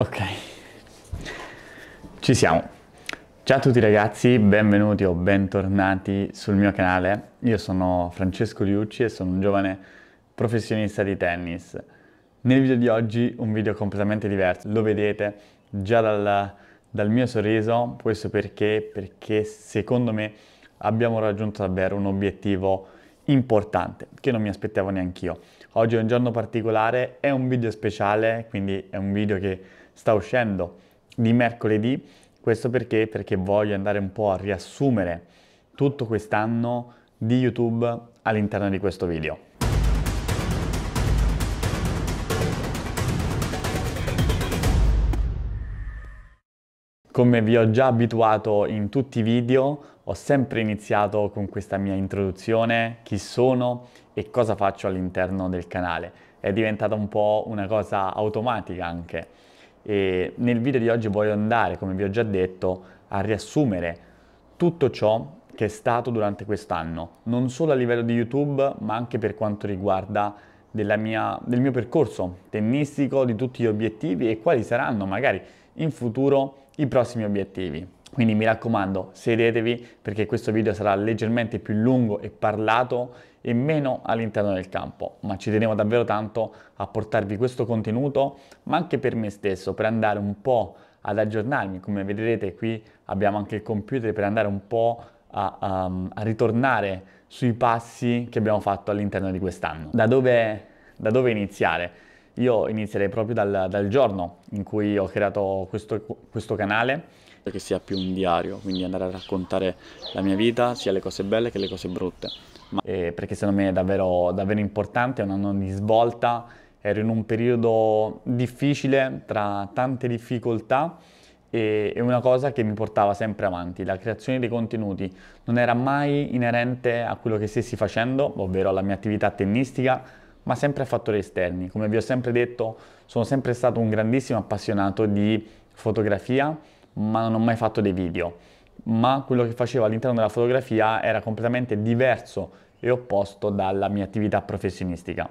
Ok, ci siamo. Ciao a tutti ragazzi, benvenuti o bentornati sul mio canale. Io sono Francesco Liucci e sono un giovane professionista di tennis. Nel video di oggi un video completamente diverso, lo vedete già dal, dal mio sorriso, questo perché? Perché secondo me abbiamo raggiunto davvero un obiettivo importante che non mi aspettavo neanch'io. Oggi è un giorno particolare, è un video speciale, quindi è un video che sta uscendo di mercoledì. Questo perché? Perché voglio andare un po' a riassumere tutto quest'anno di YouTube all'interno di questo video. Come vi ho già abituato in tutti i video, ho sempre iniziato con questa mia introduzione, chi sono, e cosa faccio all'interno del canale. È diventata un po' una cosa automatica anche. E nel video di oggi voglio andare, come vi ho già detto, a riassumere tutto ciò che è stato durante quest'anno, non solo a livello di YouTube, ma anche per quanto riguarda mia, del mio percorso tennistico, di tutti gli obiettivi e quali saranno magari in futuro i prossimi obiettivi. Quindi mi raccomando, sedetevi perché questo video sarà leggermente più lungo e parlato e meno all'interno del campo, ma ci tenevo davvero tanto a portarvi questo contenuto, ma anche per me stesso, per andare un po' ad aggiornarmi. Come vedrete qui abbiamo anche il computer per andare un po' a, um, a ritornare sui passi che abbiamo fatto all'interno di quest'anno. Da dove, da dove iniziare? Io inizierei proprio dal, dal, giorno in cui ho creato questo, questo canale che sia più un diario, quindi andare a raccontare la mia vita, sia le cose belle che le cose brutte. Ma... Eh, perché secondo me è davvero, davvero importante, è un anno di svolta, ero in un periodo difficile, tra tante difficoltà, e, e una cosa che mi portava sempre avanti, la creazione dei contenuti non era mai inerente a quello che stessi facendo, ovvero alla mia attività tennistica, ma sempre a fattori esterni. Come vi ho sempre detto, sono sempre stato un grandissimo appassionato di fotografia ma non ho mai fatto dei video. Ma quello che facevo all'interno della fotografia era completamente diverso e opposto dalla mia attività professionistica.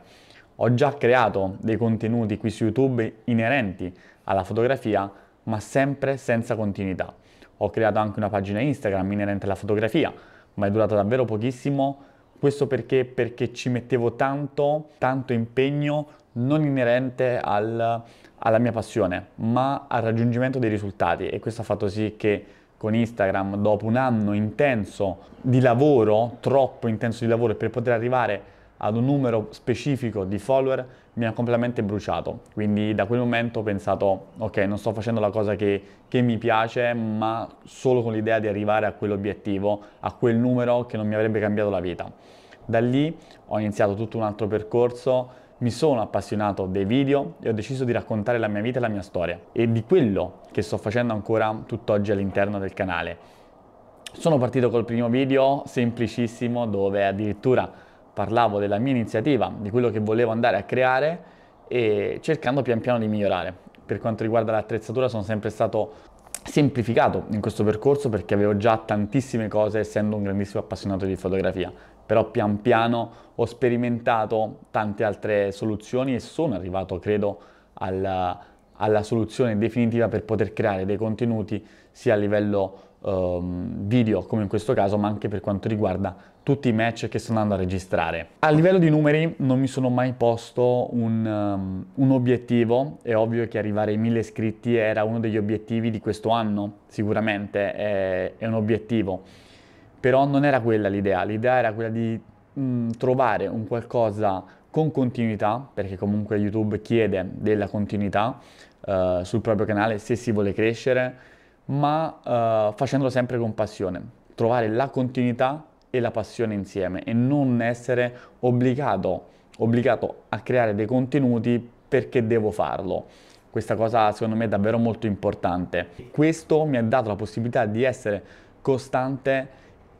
Ho già creato dei contenuti qui su YouTube inerenti alla fotografia, ma sempre senza continuità. Ho creato anche una pagina Instagram inerente alla fotografia, ma è durata davvero pochissimo. Questo perché? Perché ci mettevo tanto, tanto impegno non inerente al, alla mia passione, ma al raggiungimento dei risultati e questo ha fatto sì che con Instagram, dopo un anno intenso di lavoro, troppo intenso di lavoro per poter arrivare ad un numero specifico di follower, mi ha completamente bruciato. Quindi da quel momento ho pensato, ok, non sto facendo la cosa che, che mi piace, ma solo con l'idea di arrivare a quell'obiettivo, a quel numero che non mi avrebbe cambiato la vita. Da lì ho iniziato tutto un altro percorso mi sono appassionato dei video e ho deciso di raccontare la mia vita e la mia storia e di quello che sto facendo ancora tutt'oggi all'interno del canale. Sono partito col primo video semplicissimo dove addirittura parlavo della mia iniziativa, di quello che volevo andare a creare e cercando pian piano di migliorare. Per quanto riguarda l'attrezzatura sono sempre stato semplificato in questo percorso perché avevo già tantissime cose essendo un grandissimo appassionato di fotografia però pian piano ho sperimentato tante altre soluzioni e sono arrivato, credo, alla, alla soluzione definitiva per poter creare dei contenuti sia a livello um, video, come in questo caso, ma anche per quanto riguarda tutti i match che sto andando a registrare. A livello di numeri non mi sono mai posto un, um, un obiettivo, è ovvio che arrivare ai 1000 iscritti era uno degli obiettivi di questo anno, sicuramente è, è un obiettivo però non era quella l'idea, l'idea era quella di mh, mm, trovare un qualcosa con continuità, perché comunque YouTube chiede della continuità eh, sul proprio canale se si vuole crescere, ma eh, facendolo sempre con passione, trovare la continuità e la passione insieme e non essere obbligato, obbligato a creare dei contenuti perché devo farlo. Questa cosa secondo me è davvero molto importante. Questo mi ha dato la possibilità di essere costante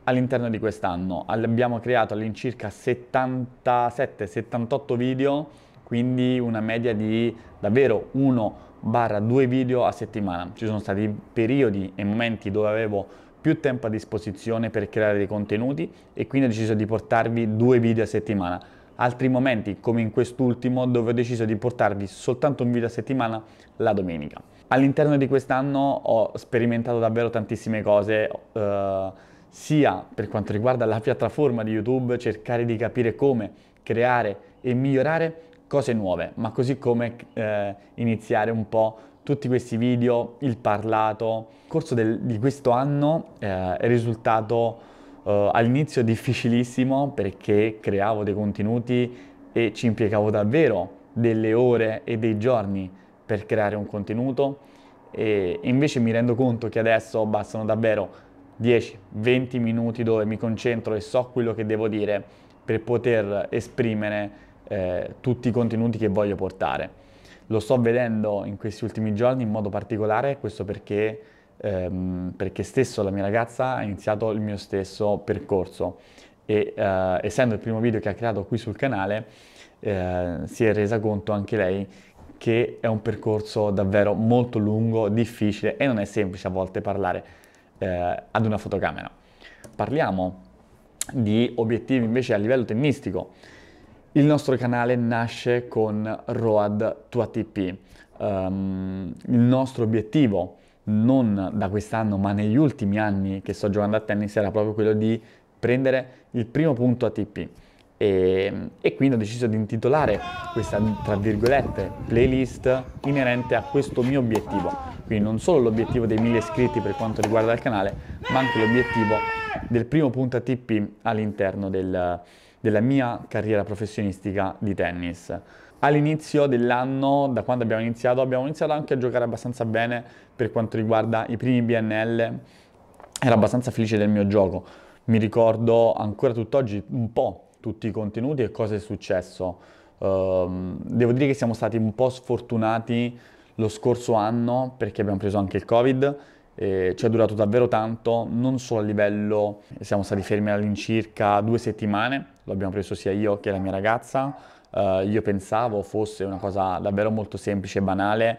all'interno di quest'anno. Abbiamo creato all'incirca 77-78 video, quindi una media di davvero 1-2 video a settimana. Ci sono stati periodi e momenti dove avevo più tempo a disposizione per creare dei contenuti e quindi ho deciso di portarvi due video a settimana. Altri momenti, come in quest'ultimo, dove ho deciso di portarvi soltanto un video a settimana la domenica. All'interno di quest'anno ho sperimentato davvero tantissime cose. Eh, sia per quanto riguarda la piattaforma di YouTube, cercare di capire come creare e migliorare cose nuove, ma così come eh, iniziare un po' tutti questi video, il parlato. Il corso del, di questo anno eh, è risultato eh, all'inizio difficilissimo perché creavo dei contenuti e ci impiegavo davvero delle ore e dei giorni per creare un contenuto e invece mi rendo conto che adesso bastano davvero 10-20 minuti dove mi concentro e so quello che devo dire per poter esprimere eh, tutti i contenuti che voglio portare. Lo sto vedendo in questi ultimi giorni in modo particolare, questo perché, ehm, perché stesso la mia ragazza ha iniziato il mio stesso percorso e eh, essendo il primo video che ha creato qui sul canale eh, si è resa conto anche lei che è un percorso davvero molto lungo, difficile e non è semplice a volte parlare eh, ad una fotocamera. Parliamo di obiettivi invece a livello tennistico. Il nostro canale nasce con ROAD 2ATP. Um, ehm, il nostro obiettivo, non da quest'anno ma negli ultimi anni che sto giocando a tennis, era proprio quello di prendere il primo punto ATP. E, e, quindi ho deciso di intitolare questa, tra virgolette, playlist inerente a questo mio obiettivo. Quindi non solo l'obiettivo dei 1000 iscritti per quanto riguarda il canale, ma anche l'obiettivo del primo puntatippi all'interno del, della mia carriera professionistica di tennis. All'inizio dell'anno, da quando abbiamo iniziato, abbiamo iniziato anche a giocare abbastanza bene per quanto riguarda i primi BNL. Ero abbastanza felice del mio gioco. Mi ricordo ancora tutt'oggi un po' tutti i contenuti e cosa è successo. Uh, devo dire che siamo stati un po' sfortunati lo scorso anno, perché abbiamo preso anche il Covid, eh, ci è durato davvero tanto, non solo a livello, siamo stati fermi all'incirca due settimane, l'abbiamo preso sia io che la mia ragazza, eh, io pensavo fosse una cosa davvero molto semplice e banale,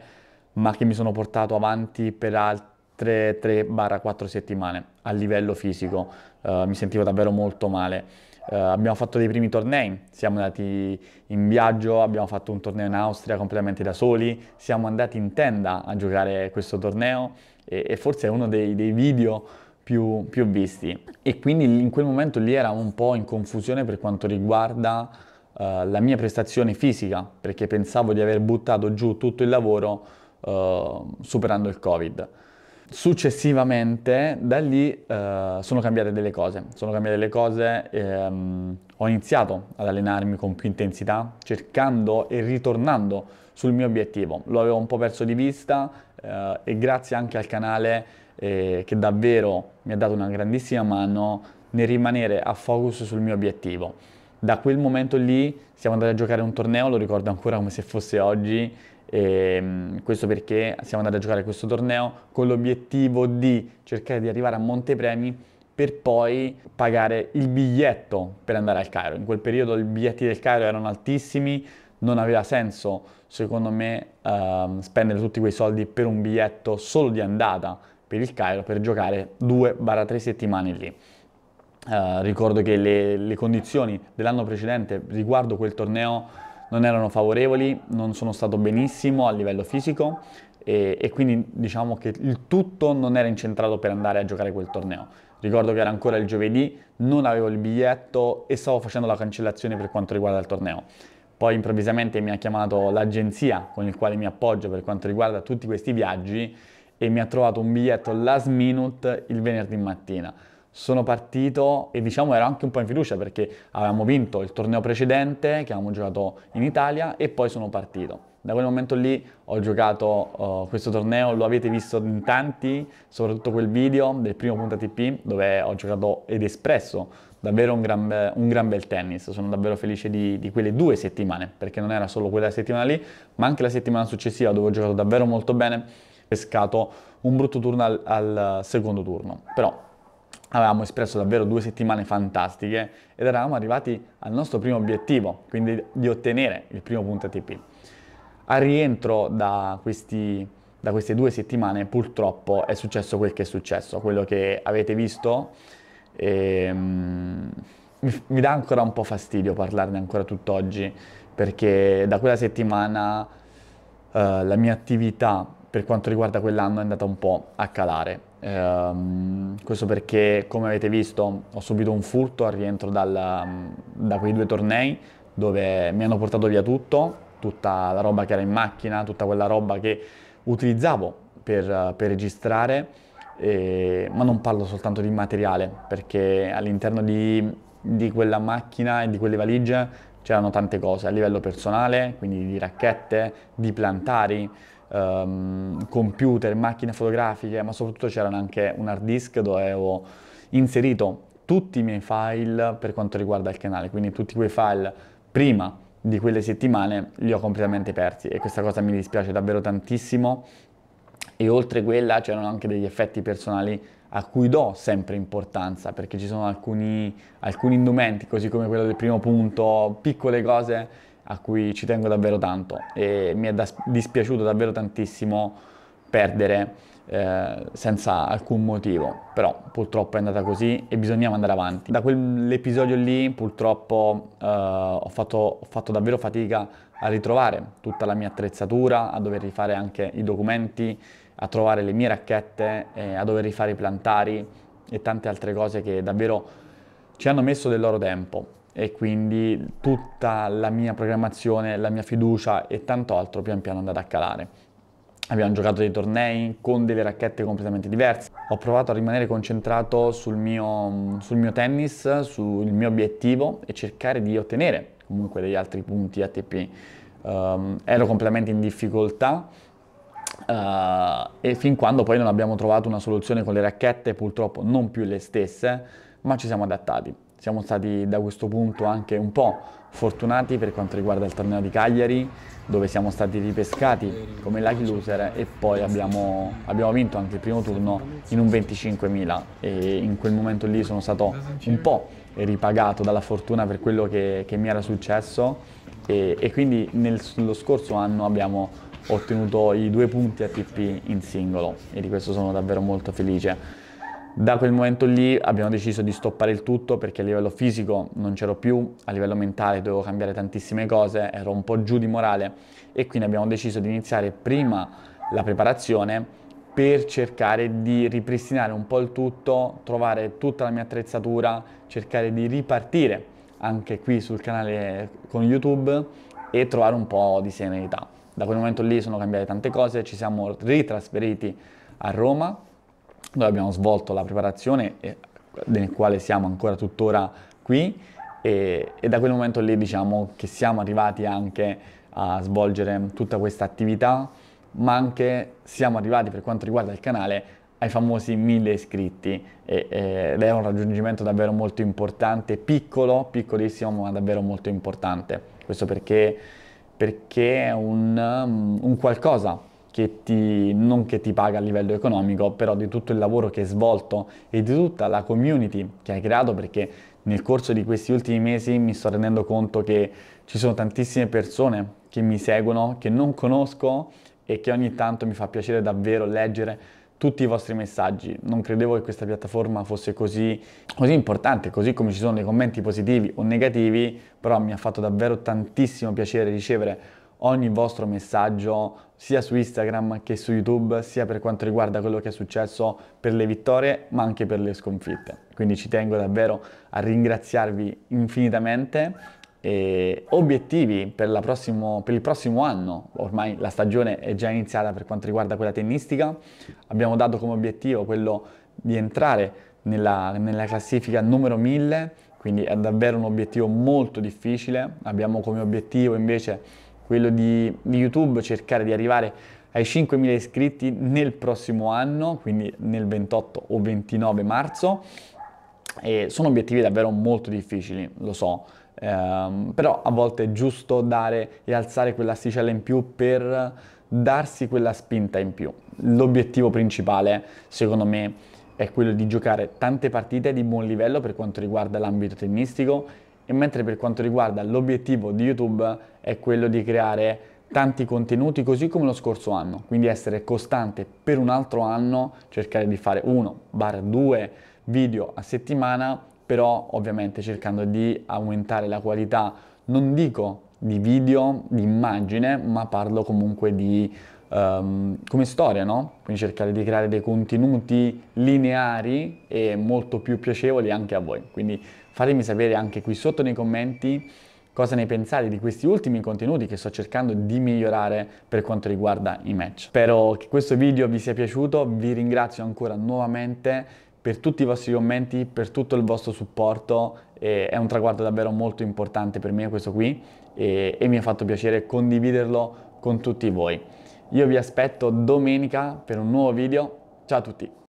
ma che mi sono portato avanti per altre 3-4 settimane a livello fisico, eh, mi sentivo davvero molto male eh, abbiamo fatto dei primi tornei, siamo andati in viaggio, abbiamo fatto un torneo in Austria completamente da soli, siamo andati in tenda a giocare questo torneo e, e forse è uno dei, dei video più, più, visti. E quindi in quel momento lì era un po' in confusione per quanto riguarda uh, la mia prestazione fisica, perché pensavo di aver buttato giù tutto il lavoro uh, superando il Covid. Successivamente da lì eh, sono cambiate delle cose, sono cambiate le cose, ehm, ho iniziato ad allenarmi con più intensità, cercando e ritornando sul mio obiettivo, lo avevo un po' perso di vista eh, e grazie anche al canale eh, che davvero mi ha dato una grandissima mano nel rimanere a focus sul mio obiettivo. Da quel momento lì siamo andati a giocare un torneo, lo ricordo ancora come se fosse oggi, e ehm, questo perché siamo andati a giocare questo torneo con l'obiettivo di cercare di arrivare a Montepremi per poi pagare il biglietto per andare al Cairo. In quel periodo i biglietti del Cairo erano altissimi, non aveva senso, secondo me, ehm, spendere tutti quei soldi per un biglietto solo di andata per il Cairo per giocare 2-3 settimane lì. Eh, ricordo che le, le condizioni dell'anno precedente riguardo quel torneo non erano favorevoli, non sono stato benissimo a livello fisico e, e, quindi diciamo che il tutto non era incentrato per andare a giocare quel torneo. Ricordo che era ancora il giovedì, non avevo il biglietto e stavo facendo la cancellazione per quanto riguarda il torneo. Poi improvvisamente mi ha chiamato l'agenzia con il quale mi appoggio per quanto riguarda tutti questi viaggi e mi ha trovato un biglietto last minute il venerdì mattina sono partito e diciamo ero anche un po' in fiducia perché avevamo vinto il torneo precedente che avevamo giocato in Italia e poi sono partito. Da quel momento lì ho giocato uh, questo torneo, lo avete visto in tanti, soprattutto quel video del primo punto ATP dove ho giocato ed espresso davvero un gran, un gran bel tennis. Sono davvero felice di, di, quelle due settimane perché non era solo quella settimana lì ma anche la settimana successiva dove ho giocato davvero molto bene, pescato un brutto turno al, al secondo turno. Però avevamo espresso davvero due settimane fantastiche ed eravamo arrivati al nostro primo obiettivo, quindi di ottenere il primo punto ATP. Al rientro da, questi, da queste due settimane purtroppo è successo quel che è successo, quello che avete visto. Ehm, mi, mi dà ancora un po' fastidio parlarne ancora tutt'oggi perché da quella settimana eh, la mia attività per quanto riguarda quell'anno è andata un po' a calare eh, questo perché, come avete visto, ho subito un furto al rientro dalla, da quei due tornei dove mi hanno portato via tutto, tutta la roba che era in macchina, tutta quella roba che utilizzavo per, per registrare, eh, ma non parlo soltanto di materiale, perché all'interno di, di quella macchina e di quelle valigie c'erano tante cose a livello personale, quindi di racchette, di plantari, um, computer, macchine fotografiche, ma soprattutto c'era anche un hard disk dove avevo inserito tutti i miei file per quanto riguarda il canale, quindi tutti quei file prima di quelle settimane li ho completamente persi e questa cosa mi dispiace davvero tantissimo e oltre quella c'erano anche degli effetti personali a cui do sempre importanza perché ci sono alcuni, alcuni indumenti così come quello del primo punto, piccole cose a cui ci tengo davvero tanto e mi è da- dispiaciuto davvero tantissimo perdere eh, senza alcun motivo, però purtroppo è andata così e bisognava andare avanti. Da quell'episodio lì purtroppo eh, ho, fatto, ho fatto davvero fatica a ritrovare tutta la mia attrezzatura, a dover rifare anche i documenti, a trovare le mie racchette, eh, a dover rifare i plantari e tante altre cose che davvero ci hanno messo del loro tempo e quindi tutta la mia programmazione, la mia fiducia e tanto altro pian piano è andata a calare. Abbiamo giocato dei tornei con delle racchette completamente diverse. Ho provato a rimanere concentrato sul mio, sul mio tennis, sul mio obiettivo e cercare di ottenere comunque degli altri punti ATP. Um, ehm, ero completamente in difficoltà uh, e fin quando poi non abbiamo trovato una soluzione con le racchette, purtroppo non più le stesse, ma ci siamo adattati siamo stati da questo punto anche un po' fortunati per quanto riguarda il torneo di Cagliari, dove siamo stati ripescati come lucky loser e poi abbiamo, abbiamo vinto anche il primo turno in un 25.000 e in quel momento lì sono stato un po' ripagato dalla fortuna per quello che, che mi era successo e, e quindi nello scorso anno abbiamo ottenuto i due punti ATP in singolo e di questo sono davvero molto felice. Da quel momento lì abbiamo deciso di stoppare il tutto perché a livello fisico non c'ero più, a livello mentale dovevo cambiare tantissime cose, ero un po' giù di morale e quindi abbiamo deciso di iniziare prima la preparazione per cercare di ripristinare un po' il tutto, trovare tutta la mia attrezzatura, cercare di ripartire anche qui sul canale con YouTube e trovare un po' di serenità. Da quel momento lì sono cambiate tante cose, ci siamo ritrasferiti a Roma dove abbiamo svolto la preparazione nel quale siamo ancora tuttora qui e, e, da quel momento lì diciamo che siamo arrivati anche a svolgere tutta questa attività ma anche siamo arrivati per quanto riguarda il canale ai famosi 1000 iscritti e, ed è un raggiungimento davvero molto importante, piccolo, piccolissimo ma davvero molto importante. Questo perché, perché è un, mm, un qualcosa che ti, non che ti paga a livello economico, però di tutto il lavoro che hai svolto e di tutta la community che hai creato, perché nel corso di questi ultimi mesi mi sto rendendo conto che ci sono tantissime persone che mi seguono, che non conosco e che ogni tanto mi fa piacere davvero leggere tutti i vostri messaggi. Non credevo che questa piattaforma fosse così, così, importante, così come ci sono dei commenti positivi o negativi, però mi ha fatto davvero tantissimo piacere ricevere ogni vostro messaggio sia su Instagram che su YouTube, sia per quanto riguarda quello che è successo per le vittorie, ma anche per le sconfitte. Quindi ci tengo davvero a ringraziarvi infinitamente e obiettivi per, prossimo, per, il prossimo anno, ormai la stagione è già iniziata per quanto riguarda quella tennistica, abbiamo dato come obiettivo quello di entrare nella, nella classifica numero 1000, quindi è davvero un obiettivo molto difficile, abbiamo come obiettivo invece quello di, di YouTube, cercare di arrivare ai 5.000 iscritti nel prossimo anno, quindi nel 28 o 29 marzo. E sono obiettivi davvero molto difficili, lo so, ehm, però a volte è giusto dare e alzare quell'asticella in più per darsi quella spinta in più. L'obiettivo principale, secondo me, è quello di giocare tante partite di buon livello per quanto riguarda l'ambito tennistico e mentre per quanto riguarda l'obiettivo di YouTube è quello di creare tanti contenuti così come lo scorso anno, quindi essere costante per un altro anno, cercare di fare uno, 1 due video a settimana, però ovviamente cercando di aumentare la qualità, non dico di video, di immagine, ma parlo comunque di um, come storia, no? Quindi cercare di creare dei contenuti lineari e molto più piacevoli anche a voi. Quindi fatemi sapere anche qui sotto nei commenti cosa ne pensate di questi ultimi contenuti che sto cercando di migliorare per quanto riguarda i match. Spero che questo video vi sia piaciuto, vi ringrazio ancora nuovamente per tutti i vostri commenti, per tutto il vostro supporto, e è un traguardo davvero molto importante per me questo qui e, e mi ha fatto piacere condividerlo con tutti voi. Io vi aspetto domenica per un nuovo video. Ciao a tutti!